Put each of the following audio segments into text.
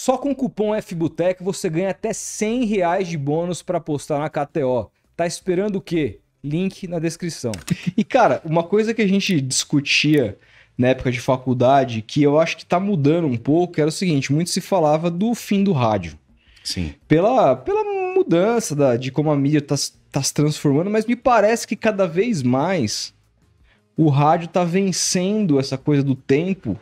Só com o cupom FBUTEC você ganha até 100 reais de bônus para apostar na KTO. Tá esperando o quê? Link na descrição. E cara, uma coisa que a gente discutia na época de faculdade, que eu acho que tá mudando um pouco, era o seguinte: muito se falava do fim do rádio. Sim. Pela, pela mudança da, de como a mídia tá, tá se transformando, mas me parece que cada vez mais o rádio tá vencendo essa coisa do tempo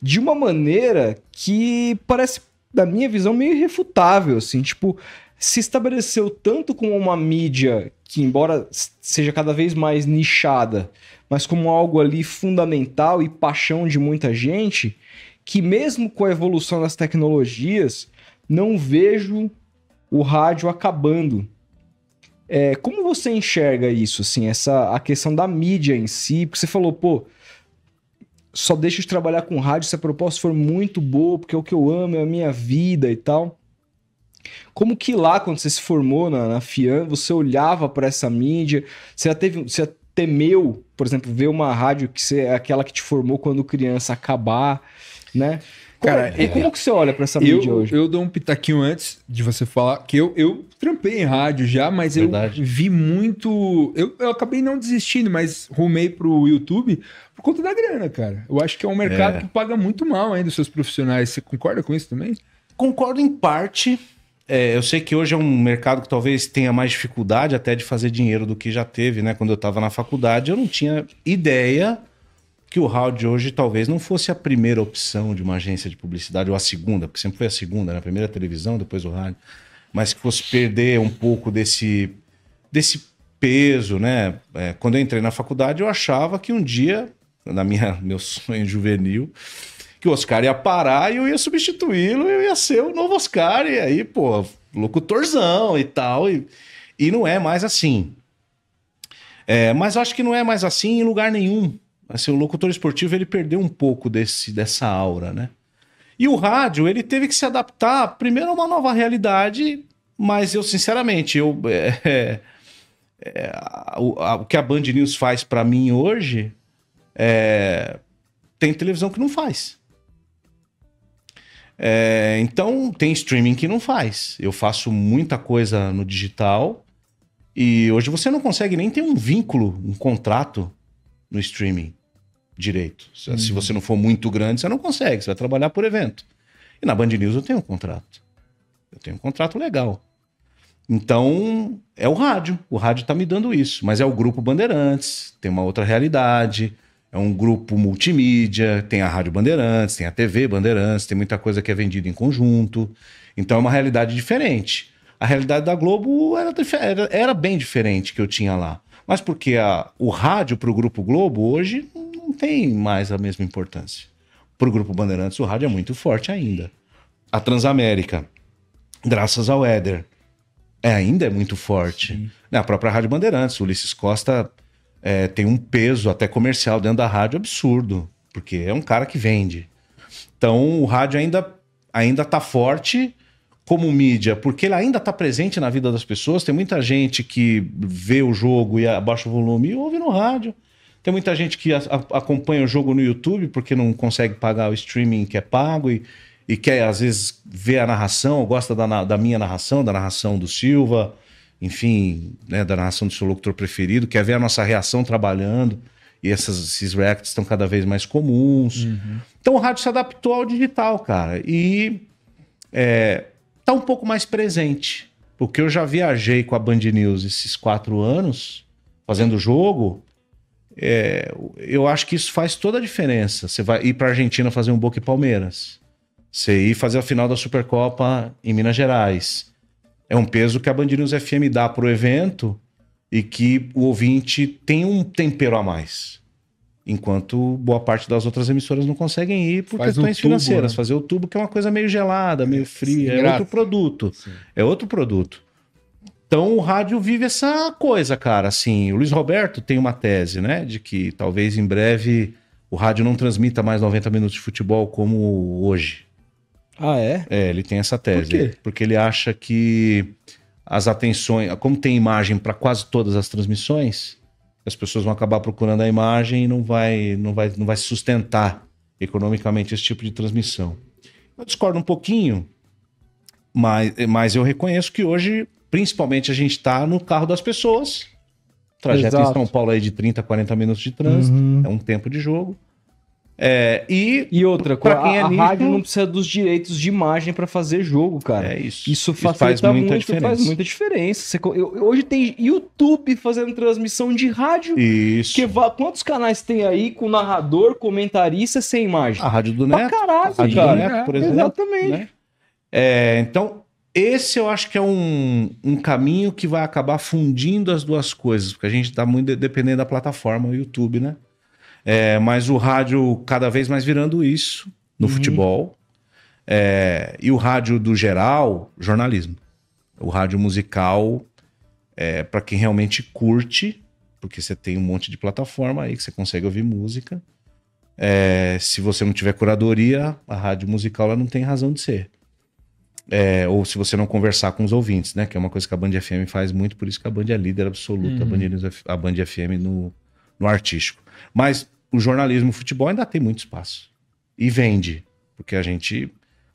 de uma maneira que parece, da minha visão, meio irrefutável, assim, tipo, se estabeleceu tanto como uma mídia que, embora seja cada vez mais nichada, mas como algo ali fundamental e paixão de muita gente, que mesmo com a evolução das tecnologias, não vejo o rádio acabando. É, como você enxerga isso, assim, essa a questão da mídia em si? Porque você falou, pô, só deixo de trabalhar com rádio se a proposta for muito boa, porque é o que eu amo, é a minha vida e tal. Como que lá, quando você se formou na, na FIAN, você olhava para essa mídia, você já teve, você já temeu, por exemplo, ver uma rádio que você, aquela que te formou quando criança acabar, né? Cara, é, e é, como é, que você olha para essa eu, mídia hoje? Eu dou um pitaquinho antes de você falar, que eu, eu trampei em rádio já, mas Verdade. eu vi muito. Eu, eu acabei não desistindo, mas rumei pro YouTube por conta da grana, cara. Eu acho que é um mercado é. que paga muito mal ainda os seus profissionais. Você concorda com isso também? Concordo em parte. É, eu sei que hoje é um mercado que talvez tenha mais dificuldade até de fazer dinheiro do que já teve, né? Quando eu estava na faculdade, eu não tinha ideia que o round hoje talvez não fosse a primeira opção de uma agência de publicidade, ou a segunda, porque sempre foi a segunda, né? a primeira televisão, depois o rádio, mas que fosse perder um pouco desse, desse peso, né? É, quando eu entrei na faculdade, eu achava que um dia, na minha meu sonho juvenil, que o Oscar ia parar e eu ia substituí-lo, eu ia ser o novo Oscar, e aí, pô, locutorzão e tal, e, e não é mais assim. É, mas acho que não é mais assim em lugar nenhum Assim, o locutor esportivo ele perdeu um pouco desse, dessa aura, né? E o rádio, ele teve que se adaptar primeiro a uma nova realidade, mas eu, sinceramente, eu, é, é, é, o, a, o, que a Band News faz para mim hoje, é, tem televisão que não faz. É, então, tem streaming que não faz. Eu faço muita coisa no digital e hoje você não consegue nem ter um vínculo, um contrato no streaming direito. Se, uhum. se você não for muito grande, você não consegue, você vai trabalhar por evento. E na Band News eu tenho um contrato. Eu tenho um contrato legal. Então, é o rádio. O rádio está me dando isso. Mas é o grupo Bandeirantes, tem uma outra realidade. É um grupo multimídia, tem a Rádio Bandeirantes, tem a TV Bandeirantes, tem muita coisa que é vendida em conjunto. Então é uma realidade diferente. A realidade da Globo era, era, era bem diferente que eu tinha lá. Mas porque a, o rádio para o Grupo Globo hoje não tem mais a mesma importância. Para o Grupo Bandeirantes, o rádio é muito forte ainda. A Transamérica, graças ao Éder, é, ainda é muito forte. Sim. Né, a própria Rádio Bandeirantes, o Ulisses Costa é, tem um peso até comercial dentro da rádio absurdo, porque é um cara que vende. Então o rádio ainda ainda está forte como mídia, porque ele ainda está presente na vida das pessoas. Tem muita gente que vê o jogo e abaixa o volume e ouve no rádio. Tem muita gente que a, a, acompanha o jogo no YouTube porque não consegue pagar o streaming que é pago e, e quer, às vezes, ver a narração, gosta da, da minha narração, da narração do Silva, enfim, né, da narração do seu locutor preferido, quer ver a nossa reação trabalhando. E essas, esses reacts estão cada vez mais comuns. Uhum. Então o rádio se adaptou ao digital, cara. E é, tá um pouco mais presente. Porque eu já viajei com a Band News esses quatro anos, fazendo jogo, é, eu acho que isso faz toda a diferença. Você vai ir para a Argentina fazer um Boca e Palmeiras. Você ir fazer a final da Supercopa em Minas Gerais. É um peso que a Bandirinhos FM dá para o evento e que o ouvinte tem um tempero a mais. Enquanto boa parte das outras emissoras não conseguem ir por Faz questões tubo, financeiras. Né? Fazer o tubo, que é uma coisa meio gelada, meio fria. Sim, é graças. outro produto. Sim. É outro produto. Então o rádio vive essa coisa, cara. Assim, o Luiz Roberto tem uma tese, né, de que talvez em breve o rádio não transmita mais 90 minutos de futebol como hoje. Ah, é? É, ele tem essa tese. Por quê? Porque ele acha que as atenções, como tem imagem para quase todas as transmissões, as pessoas vão acabar procurando a imagem e não vai, não vai, não vai sustentar economicamente esse tipo de transmissão. Eu discordo um pouquinho, mas, mas eu reconheço que hoje Principalmente a gente está no carro das pessoas. Trajeto Exato. em São Paulo aí de 30, 40 minutos de trânsito. Uhum. É um tempo de jogo. É, e, e outra, pra quem a, é a rádio não precisa dos direitos de imagem para fazer jogo, cara. É isso. Isso isso faz muita muito, diferença. faz muita diferença. Você, eu, hoje tem YouTube fazendo transmissão de rádio. Isso. Que, quantos canais tem aí com narrador, comentarista sem imagem? A Rádio do Neto. Pra caralho, a rádio cara. Do Neto, por é, exemplo. Exatamente. Né? É, então, esse eu acho que é um, um caminho que vai acabar fundindo as duas coisas, porque a gente está muito dependendo da plataforma, o YouTube, né? É, mas o rádio cada vez mais virando isso no uhum. futebol. É, e o rádio do geral, jornalismo. O rádio musical, é, para quem realmente curte, porque você tem um monte de plataforma aí que você consegue ouvir música. É, se você não tiver curadoria, a rádio musical ela não tem razão de ser. É, ou se você não conversar com os ouvintes, né? Que é uma coisa que a Band FM faz muito, por isso que a Band é líder absoluta, uhum. a, Band, uhum. a FM no, no artístico. Mas o jornalismo o futebol ainda tem muito espaço. E vende, porque a gente,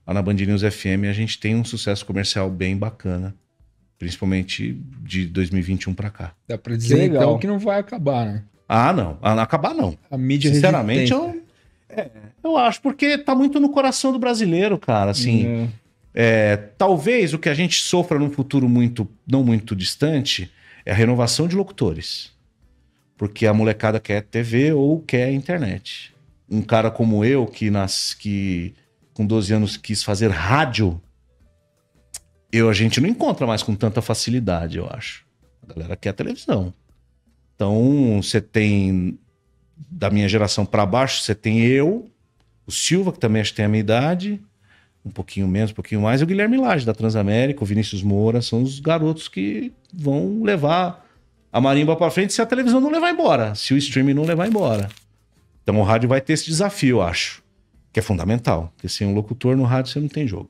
lá na Band News FM, a gente tem um sucesso comercial bem bacana, principalmente de 2021 para cá. Dá para dizer, que então, que não vai acabar, né? Ah, não. Ah, acabar, não. A mídia Sinceramente, eu, é, eu acho, porque tá muito no coração do brasileiro, cara, assim... É. É, talvez o que a gente sofra num futuro muito, não muito distante é a renovação de locutores. Porque a molecada quer TV ou quer internet. Um cara como eu, que, nas, que com 12 anos quis fazer rádio, eu a gente não encontra mais com tanta facilidade, eu acho. A galera quer a televisão. Então, você tem da minha geração para baixo, você tem eu, o Silva, que também acho que tem a minha idade, um pouquinho menos, um pouquinho mais, é o Guilherme Lage da Transamérica, o Vinícius Moura, são os garotos que vão levar a marimba para frente se a televisão não levar embora, se o streaming não levar embora. Então o rádio vai ter esse desafio, acho, que é fundamental, porque sem um locutor no rádio você não tem jogo.